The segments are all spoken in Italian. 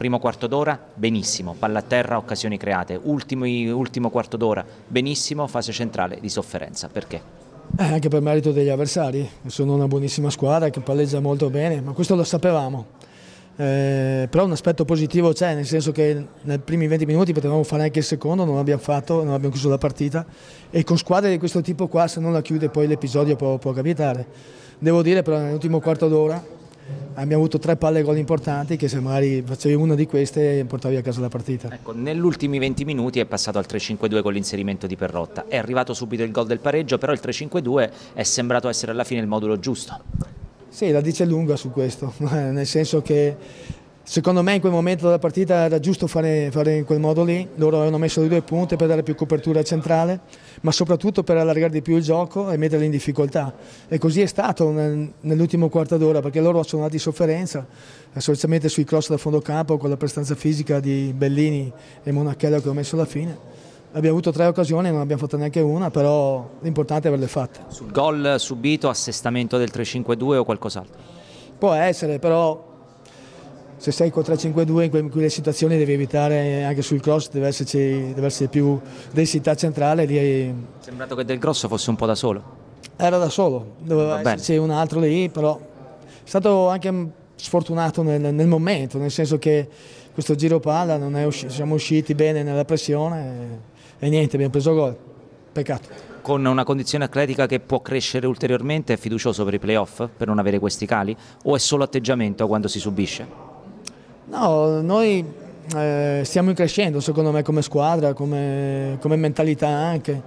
Primo quarto d'ora, benissimo, palla a terra, occasioni create. Ultimi, ultimo quarto d'ora, benissimo, fase centrale di sofferenza. Perché? Eh, anche per merito degli avversari, sono una buonissima squadra che palleggia molto bene, ma questo lo sapevamo. Eh, però un aspetto positivo c'è, nel senso che nei primi 20 minuti potevamo fare anche il secondo, non l'abbiamo fatto, non abbiamo chiuso la partita e con squadre di questo tipo qua se non la chiude poi l'episodio può, può capitare. Devo dire però nell'ultimo quarto d'ora abbiamo avuto tre palle gol importanti che se magari facevi una di queste portavi a casa la partita. Ecco, nell'ultimi 20 minuti è passato al 3-5-2 con l'inserimento di Perrotta, è arrivato subito il gol del pareggio, però il 3-5-2 è sembrato essere alla fine il modulo giusto. Sì, la dice lunga su questo, nel senso che Secondo me in quel momento della partita era giusto fare, fare in quel modo lì, loro avevano messo le due punte per dare più copertura centrale, ma soprattutto per allargare di più il gioco e metterli in difficoltà. E così è stato nel, nell'ultimo quarto d'ora, perché loro sono andati in sofferenza, eh, solitamente sui cross da fondo campo, con la prestanza fisica di Bellini e Monachello che ho messo alla fine. Abbiamo avuto tre occasioni, non abbiamo fatto neanche una, però l'importante è averle fatte. Sul gol subito, assestamento del 3-5-2 o qualcos'altro? Può essere, però se sei con 3-5-2 in quelle situazioni devi evitare eh, anche sul cross, deve esserci, deve esserci più densità centrale. Lì è... Sembrato che Del Grosso fosse un po' da solo. Era da solo, doveva esserci un altro lì, però è stato anche mm, sfortunato nel, nel momento, nel senso che questo giro palla non è usci- siamo usciti bene nella pressione e, e niente, abbiamo preso gol. Peccato con una condizione atletica che può crescere ulteriormente è fiducioso per i playoff per non avere questi cali o è solo atteggiamento quando si subisce? No, noi eh, stiamo crescendo secondo me come squadra, come, come mentalità anche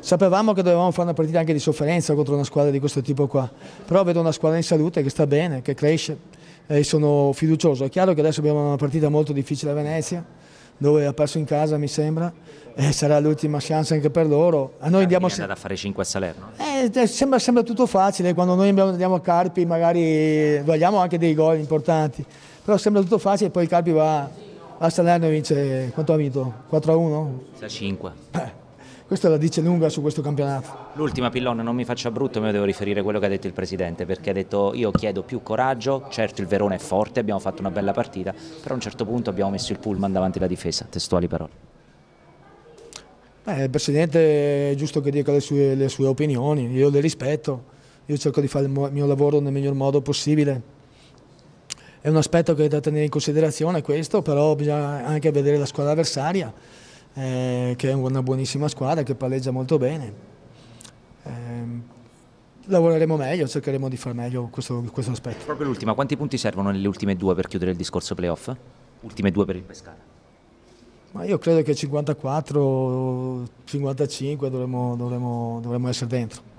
sapevamo che dovevamo fare una partita anche di sofferenza contro una squadra di questo tipo qua, però vedo una squadra in salute che sta bene, che cresce e sono fiducioso. È chiaro che adesso abbiamo una partita molto difficile a Venezia, dove ha perso in casa mi sembra e sarà l'ultima chance anche per loro. A noi andiamo se... a fare 5 a Salerno. Eh, eh, sembra, sembra, tutto facile, quando noi andiamo a Carpi magari eh, vogliamo anche dei gol importanti, però sembra tutto facile e poi Carpi va a Salerno e vince, quanto ha vinto? 4 a 1? 6 a 5. Eh. Questa la dice lunga su questo campionato. L'ultima pillona, non mi faccia brutto, me devo riferire a quello che ha detto il Presidente, perché ha detto io chiedo più coraggio, certo il Verona è forte, abbiamo fatto una bella partita, però a un certo punto abbiamo messo il pullman davanti alla difesa, testuali parole. Beh, il Presidente è giusto che dica le sue, le sue opinioni, io le rispetto, io cerco di fare il mio lavoro nel miglior modo possibile è un aspetto che è da tenere in considerazione questo, però bisogna anche vedere la squadra avversaria eh, che è una buonissima squadra, che palleggia molto bene. Eh, lavoreremo meglio, cercheremo di far meglio questo, questo aspetto. Proprio l'ultima, quanti punti servono nelle ultime due per chiudere il discorso playoff? Ultime due per il Pescara? Ma io credo che 54-55 dovremmo, dovremmo, dovremmo essere dentro.